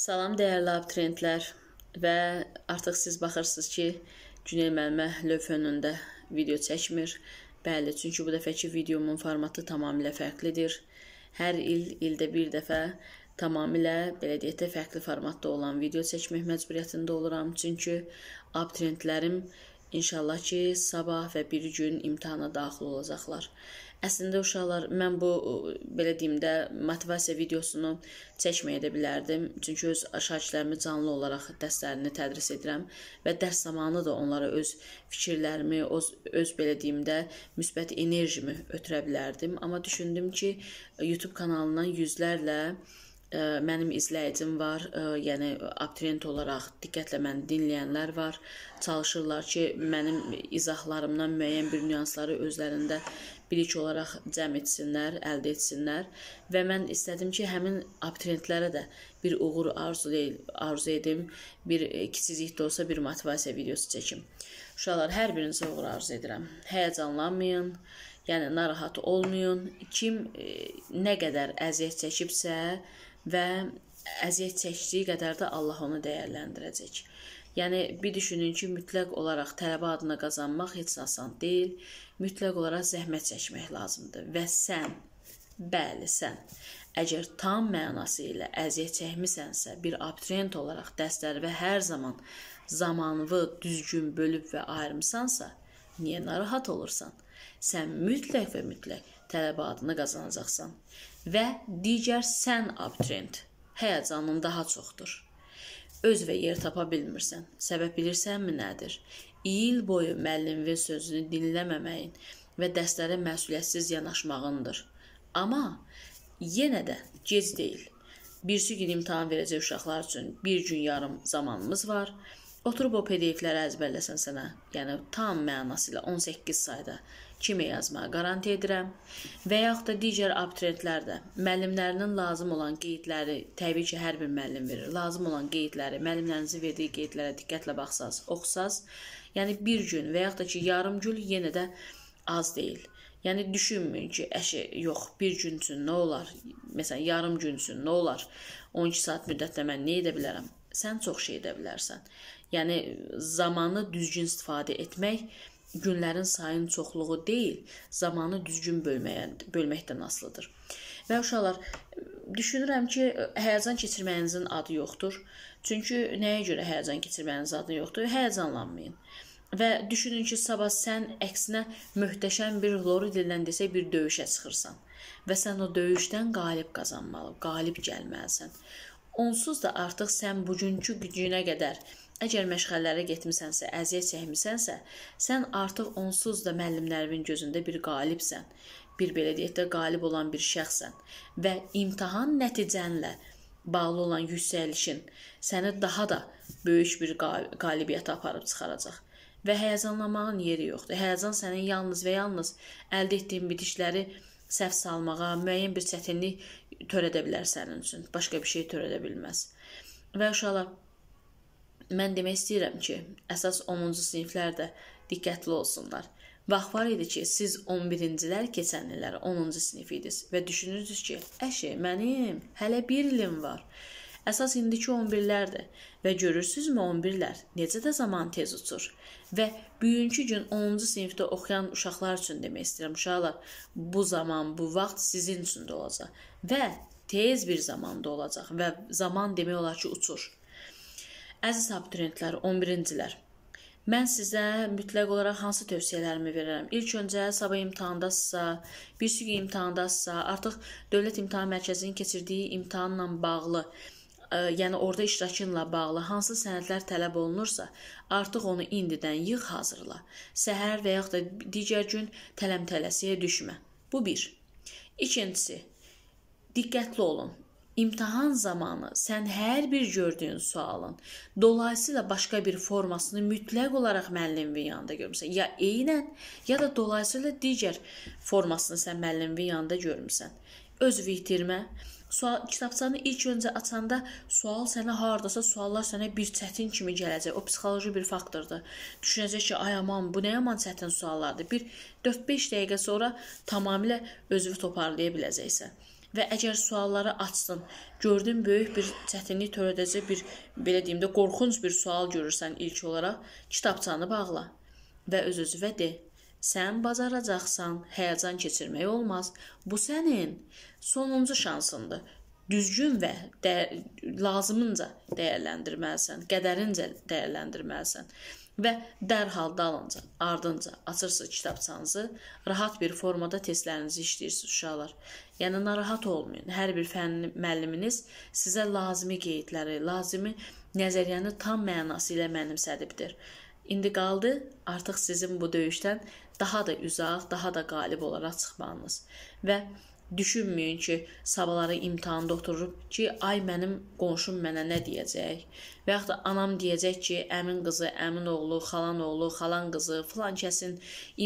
Salam dəyərli abituriyentlər və artıq siz baxırsınız ki, Günel müəllimə lövh önündə video çəkmir. Bəli, çünki bu dəfəki videomun formatı tamamilə fərqlidir. Hər il ildə bir dəfə tamamilə belə deyək də fərqli formatda olan video çəkmək məcburiyyətində oluram. Çünki abituriyentlərim inşallah ki, sabah və bir gün imtahana daxil olacaqlar. Əslində uşaqlar mən bu belə deyim də motivasiya videosunu çəkməyə də bilərdim. Çünki öz şagirdlərimi canlı olaraq dərslərini tədris edirəm və dərs zamanı da onlara öz fikirlərimi, öz, öz belə deyim də müsbət enerjimi ötürə bilərdim. Amma düşündüm ki, YouTube kanalından yüzlərlə ə, e, mənim izləyicim var, ə, e, yəni abituriyent olaraq diqqətlə məni dinləyənlər var. Çalışırlar ki, mənim izahlarımdan müəyyən bir nüansları özlərində bilik olaraq cəm etsinlər, əldə etsinlər və mən istədim ki, həmin abituriyentlərə də bir uğur arzu deyil, arzu edim, bir e, kiçicik də olsa bir motivasiya videosu çəkim. Uşaqlar, hər birinizə uğur arzu edirəm. Həyəcanlanmayın. Yəni narahat olmayın. Kim e, nə qədər əziyyət çəkibsə və əziyyət çəkdiyi qədər də Allah onu dəyərləndirəcək. Yəni bir düşünün ki, mütləq olaraq tələbə adına qazanmaq heç asan deyil. Mütləq olaraq zəhmət çəkmək lazımdır və sən Bəli, sən əgər tam mənası ilə əziyyət çəkmisənsə, bir abituriyent olaraq dərslərə hər zaman zamanını düzgün bölüb və ayırmısansa, niyə narahat olursan? Sən mütləq və mütləq tələbə adını qazanacaqsan və digər sən abituriyent həyəcanın daha çoxdur öz və yer tapa bilmirsən. Səbəb bilirsənmi nədir? İyil boyu müəllimin sözünü dinləməməyin və dərslərə məsuliyyətsiz yanaşmağındır. Amma yenə də gec deyil. Birisi gün imtahan verəcək uşaqlar üçün bir gün yarım zamanımız var. Oturub o PDF-ləri əzbərləsən sənə. Yəni tam mənası ilə 18 sayda kimi yazmağa qarant edirəm. Və yaxud da digər abituriyentlər də müəllimlərinin lazım olan qeydləri, təbii ki, hər bir müəllim verir. Lazım olan qeydləri, müəllimlərinizin verdiyi qeydlərə diqqətlə baxsaz, oxusaz, yəni bir gün və yaxud da ki, yarım gün yenə də az deyil. Yəni düşünməyin ki, əşi yox, bir gün üçün nə olar? Məsələn, yarım gün üçün nə olar? 12 saat müddətdə mən nə edə bilərəm? Sən çox şey edə bilərsən. Yəni zamanı düzgün istifadə etmək günlərin sayının çoxluğu deyil, zamanı düzgün bölməyə bölməkdən asılıdır. Və uşaqlar, düşünürəm ki, həyəcan keçirməyinizin adı yoxdur. Çünki nəyə görə həyəcan keçirməyinizin adı yoxdur? Həyəcanlanmayın. Və düşünün ki, sabah sən əksinə möhtəşəm bir lori dildən desək bir döyüşə çıxırsan və sən o döyüşdən qalib qazanmalı, qalib gəlməlisən. Onsuz da artıq sən bugünkü gücünə qədər Əgər məşğələlərə getmisənsə, əziyyət çəkmisənsə, sən artıq onsuz da müəllimlərinin gözündə bir qalibsən. Bir belə deyək də qalib olan bir şəxsən və imtahan nəticənlə bağlı olan yüksəlişin səni daha da böyük bir qalibiyyətə aparıb çıxaracaq və həyəcanlanmağın yeri yoxdur. Həyəcan sənin yalnız və yalnız əldə etdiyin bitişləri səhv salmağa, müəyyən bir çətinlik törədə bilər sənin üçün. Başqa bir şey törədə bilməz. Və uşaqlar Mən demək istəyirəm ki, əsas 10-cu siniflər də diqqətli olsunlar. Vaxt var idi ki, siz 11-cilər keçən illər 10-cu sinif idiniz və düşünürdünüz ki, əşi, mənim hələ 1 ilim var. Əsas indiki 11-lərdir və görürsüzmü 11-lər necə də zaman tez uçur. Və bugünkü gün 10-cu sinifdə oxuyan uşaqlar üçün demək istəyirəm, uşaqlar, bu zaman, bu vaxt sizin üçün də olacaq və tez bir zamanda olacaq və zaman demək olar ki, uçur. Əziz abituriyentlər, 11-cilər. Mən sizə mütləq olaraq hansı tövsiyələrimi verərəm? İlk öncə sabah imtahandasınızsa, bir sürü imtahandasınızsa, artıq Dövlət İmtahan Mərkəzinin keçirdiyi imtahanla bağlı, ə, e, yəni orada iştirakınla bağlı hansı sənədlər tələb olunursa, artıq onu indidən yığ, hazırla. Səhər və yaxud da digər gün tələm-tələsiyə düşmə. Bu bir. İkincisi, diqqətli olun. İmtahan zamanı sən hər bir gördüyün sualın dolayısıyla başqa bir formasını mütləq olaraq müəllimin yanında görmüsən. Ya eynən, ya da dolayısıyla digər formasını sən müəllimin yanında görmüsən. Öz vitirmə Sual kitabçanı ilk öncə açanda sual sənə hardasa suallar sənə bir çətin kimi gələcək. O psixoloji bir faktordur. Düşünəcək ki, ay aman bu nə yaman çətin suallardır. Bir 4-5 dəqiqə sonra tamamilə özünü toparlaya biləcəksən və əgər sualları açsın, gördün böyük bir çətinlik törədəcək bir belə deyim də qorxunc bir sual görürsən ilk olaraq, kitabçanı bağla və öz-özünə de: Sən bacaracaqsan, həyəcan keçirmək olmaz. Bu sənin sonuncu şansındır. Düzgün və də lazımınca dəyərləndirməlisən, qədərincə dəyərləndirməlisən və dərhal dalınca, ardınca açırsınız kitabçanızı, rahat bir formada testlərinizi işləyirsiniz uşaqlar. Yəni narahat olmayın. Hər bir fənn müəlliminiz sizə lazımi qeydləri, lazımi nəzəriyyəni tam mənası ilə mənimsədibdir. İndi qaldı artıq sizin bu döyüşdən daha da uzaq, daha da qalib olaraq çıxmağınız və Düşünməyin ki, sabahları imtahanda oturub ki, ay mənim qonşum mənə nə deyəcək? Və yaxud da anam deyəcək ki, əmin qızı, əmin oğlu, xalan oğlu, xalan qızı filan kəsin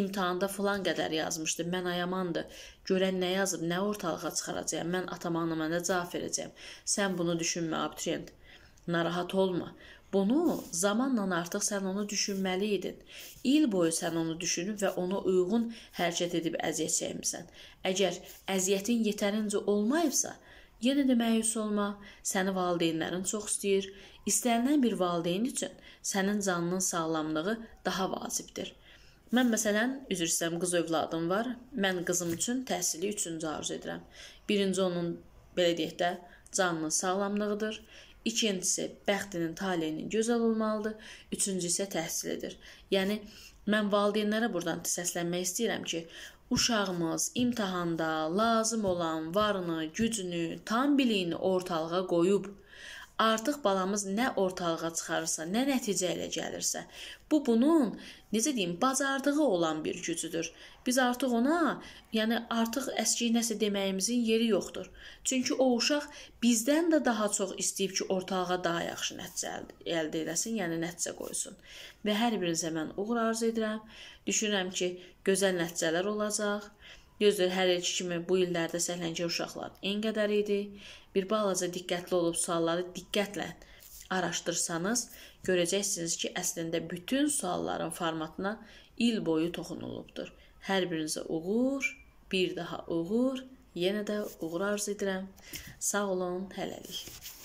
imtahanda filan qədər yazmışdı. Mən ayamandır. Görən nə yazıb, nə ortalığa çıxaracağam. Mən atama anama nə cavab verəcəyəm. Sən bunu düşünmə abituriyent. Narahat olma. Bunu zamanla artıq sən onu düşünməli idin. İl boyu sən onu düşünüb və ona uyğun hərəkət edib əziyyət çəkmisən. Əgər əziyyətin yetərincə olmayıbsa, Yenə də məyus olma. Səni valideynlərin çox istəyir. İstənilən bir valideyn üçün sənin canının sağlamlığı daha vacibdir. Mən məsələn, üzr istəyirəm, qız övladım var. Mən qızım üçün təhsili üçüncü arzu edirəm. Birinci onun belə deyək də canının sağlamlığıdır. İkincisi bəxtinin taleyinin gözəl olmalıdır. Üçüncü isə təhsilidir. Yəni mən valideynlərə buradan səslənmək istəyirəm ki, uşağımız imtahanda lazım olan varını, gücünü, tam biliyini ortalığa qoyub Artıq balamız nə ortalığa çıxarırsa, nə nəticə ilə gəlirsə, bu bunun necə deyim, bacardığı olan bir gücüdür. Biz artıq ona, yəni artıq əskiy nəsə deməyimizin yeri yoxdur. Çünki o uşaq bizdən də daha çox istəyib ki, ortalığa daha yaxşı nəticə əldə eləsin, yəni nəticə qoysun. Və hər birinizə mən uğur arzu edirəm. Düşünürəm ki, gözəl nəticələr olacaq. Düzdür, hər ilki kimi bu illərdə səhləngər uşaqlar ən qədər idi. Bir balaca diqqətli olub sualları diqqətlə araşdırsanız, görəcəksiniz ki, əslində bütün sualların formatına il boyu toxunulubdur. Hər birinizə uğur, bir daha uğur, yenə də uğur arzu edirəm. Sağ olun, hələlik.